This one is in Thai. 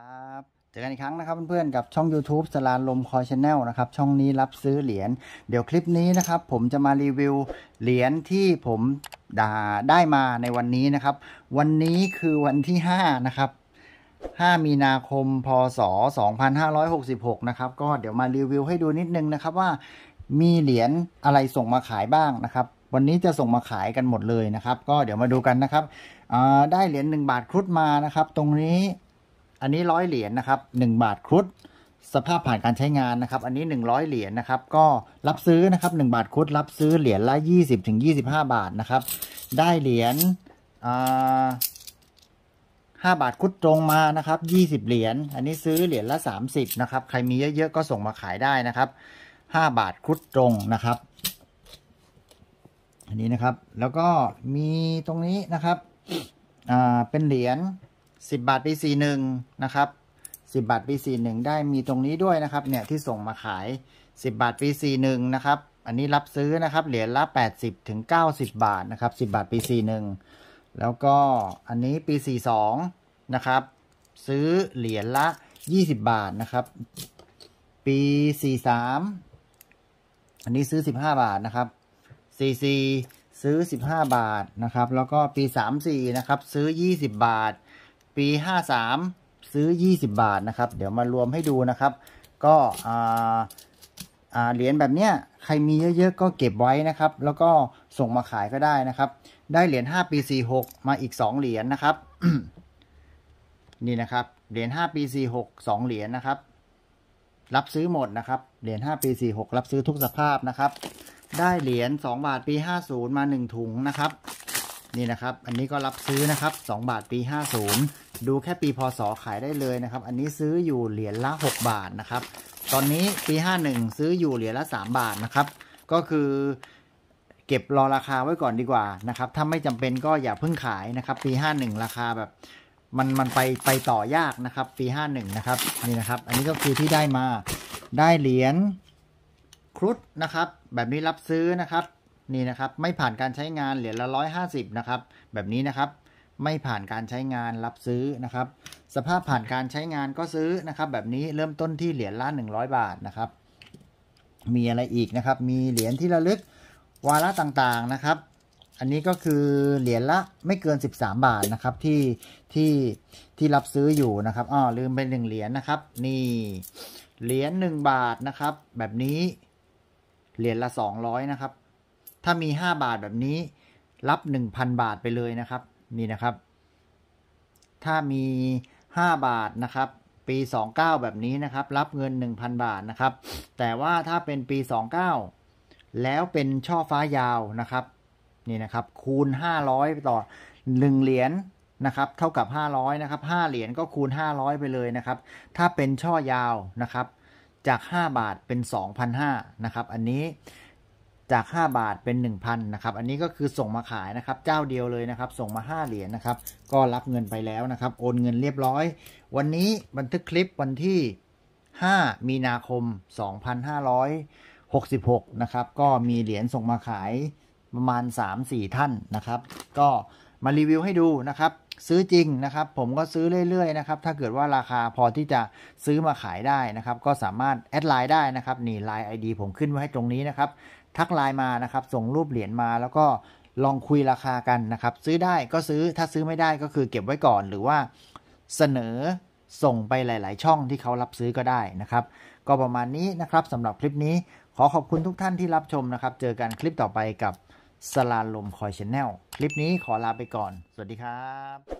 ับเจอกันอีกครั้งนะครับเพื่อนๆกับช่อง YouTube สลานลมคอยชแนลนะครับ ช่องนี้รับซื้อเหรียญเดี๋ยวคลิปนี้นะครับ ผมจะมารีวิวเหรียญที่ผมดาได้มาในวันนี้นะครับ วันนี้คือวันที่ 5 นะครับ5 มีนาคมพศ 2566นะครับก็เดี๋ยวมารีวิวให้ดูนิดนึงนะครับว่ามีเหรียญอะไรส่งมาขายบ้างนะครับ วันนี้จะส่งมาขายกันหมดเลยนะครับ ก็เดี๋ยวมาดูกันนะครับได้เหรียญ1บาทครุฑมานะครับ ตรงนี้อันนี้ร้อยเหรียญนนะครับ1บาทครุฑสภาพผ่านการใช้งานนะครับ อันนี้ 100 เหรียญนนะครับ ก็รับซื้อนะครับ1บาทครุฑรับซื้อเหรียญละ 20ถึง25 บาทนะครับ ได้เหรียญห้าบาทคุดตรงมานะครับ20เหรียญอันนี้ซื้อเหรียญละ30นะครับ ใครมีเยอะๆก็ส่งมาขายได้นะครับ 5 บาทคุดตรงนะครับ อันนี้นะครับแล้วก็มีตรงนี้นะครับเป็นเหรียญ10 บาทปี41นะครับ10 บาทปี41ได้มีตรงนี้ด้วยนะครับเนี่ยที่ส่งมาขาย 10 บาทปี41นะครับ อันนี้รับซื้อนะครับเหรียญละ 80ถึง90บาทนะครับ 10 บาทปี41แล้วก็อันนี้ปี42นะครับซื้อเหรียญละ 20 บาทนะครับปี43อันนี้ซื้อ 15 บาทนะครับ44ซื้อ 15 บาทนะครับแล้วก็ปี 34นะครับซื้อ 20 บาทปี 53 ซื้อ 20 บาทนะครับ เดี๋ยวมารวมให้ดูนะครับ ก็ เหรียญแบบเนี้ย ใครมีเยอะๆ ก็เก็บไว้นะครับ แล้วก็ส่งมาขายก็ได้นะครับ ได้เหรียญ5ปี46 มาอีก 2 เหรียญนนะครับ นี่นะครับ เหรียญ5ปี46 2 เหรียญนนะครับ รับซื้อหมดนะครับ เหรียญ5ปี46 รับซื้อทุกสภาพนะครับ ได้เหรียญ 2 บาท ปี 50 มา 1 ถุง นะครับ นี่นะครับ อันนี้ก็รับซื้อนะครับ 2 บาท ปี 50ดูแค่ปีพศขายได้เลยนะครับ อันนี้ซื้ออยู่เหรียญละ 6 บาทนะครับ ตอนนี้ปี 51ซื้ออยู่เหรียญละ 3 บาทนะครับ ก็คือเก็บรอราคาไว้ก่อนดีกว่านะครับ ถ้าไม่จำเป็นก็อย่าเพิ่งขายนะครับ ปี51ราคาแบบมันมันไปไปต่อยากนะครับ ปี51นะครับ นี่นะครับ อันนี้ก็คือที่ได้มาได้เหรียญครุฑนะครับ แบบนี้รับซื้อนะครับ นี่นะครับ ไม่ผ่านการใช้งานเหรียญละ150 นะครับ แบบนี้นะครับไม่ผ่านการใช้งานรับซื้อนะครับ สภาพผ่านการใช้งานก็ซื้อนะครับ แบบนี้เริ่มต้นที่เหรียญละ 100 บาทนะครับ มีอะไรอีกนะครับ มีเหรียญที่ระลึกวาระต่างๆนะครับ อันนี้ก็คือเหรียญละไม่เกิน 13 บาทนะครับที่ที่ที่รับซื้ออยู่นะครับอ๋อลืมไปหนึ่งเหรียญนนะครับนี่เหรียญหนึ่งบาทนะครับ แบบนี้เหรียญละ 200 นะครับ ถ้ามี 5 บาทแบบนี้รับ 1,000 บาทไปเลยนะครับนี่นะครับ ถ้ามี 5 บาทนะครับ ปี 29 แบบนี้นะครับรับเงิน 1,000 บาทนะครับ แต่ว่าถ้าเป็นปี 29 แล้วเป็นช่อฟ้ายาวนะครับ นี่นะครับคูณ 500ต่อ1เหรียญนะครับเท่ากับ500นะครับ5เหรียญก็คูณ500ไปเลยนะครับ ถ้าเป็นช่อยาวนะครับจาก 5 บาทเป็น 2,500นะครับอันนี้จาก 5 บาทเป็น 1,000 นะครับ อันนี้ก็คือส่งมาขายนะครับ เจ้าเดียวเลยนะครับ ส่งมา 5 เหรียญนะครับ ก็รับเงินไปแล้วนะครับ โอนเงินเรียบร้อย วันนี้บันทึกคลิปวันที่ 5 มีนาคม 2566 นะครับ ก็มีเหรียญส่งมาขายประมาณ 3-4 ท่านนะครับ ก็มารีวิวให้ดูนะครับซื้อจริงนะครับ ผมก็ซื้อเรื่อยๆนะครับ ถ้าเกิดว่าราคาพอที่จะซื้อมาขายได้นะครับ ก็สามารถแอดไลน์ได้นะครับ นี่ไลน์ไอดีผมขึ้นไว้ให้ตรงนี้นะครับ ทักไลน์มานะครับ ส่งรูปเหรียญมาแล้วก็ลองคุยราคากันนะครับ ซื้อได้ก็ซื้อถ้าซื้อไม่ได้ก็คือเก็บไว้ก่อน หรือว่าเสนอส่งไปหลายๆช่องที่เขารับซื้อก็ได้นะครับ ก็ประมาณนี้นะครับสำหรับคลิปนี้ขอขอบคุณทุกท่านที่รับชมนะครับ เจอกันคลิปต่อไปกับสลาลมคอยชแนล คลิปนี้ขอลาไปก่อน สวัสดีครับ